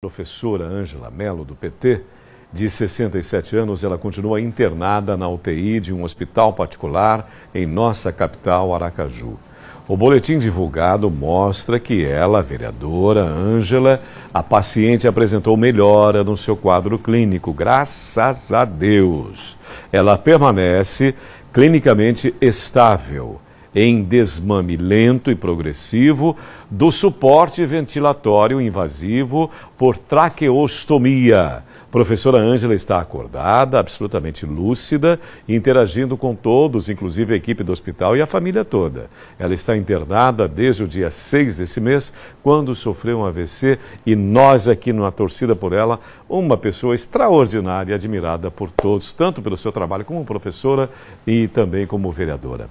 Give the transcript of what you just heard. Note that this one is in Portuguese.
Professora Ângela Mello, do PT, de 67 anos, ela continua internada na UTI de um hospital particular em nossa capital, Aracaju. O boletim divulgado mostra que ela, vereadora Ângela, a paciente apresentou melhora no seu quadro clínico, graças a Deus. Ela permanece clinicamente estável em desmame lento e progressivo do suporte ventilatório invasivo por traqueostomia. Professora Ângela está acordada, absolutamente lúcida, interagindo com todos, inclusive a equipe do hospital e a família toda. Ela está internada desde o dia 6 desse mês, quando sofreu um AVC, e nós aqui numa torcida por ela, uma pessoa extraordinária e admirada por todos, tanto pelo seu trabalho como professora e também como vereadora.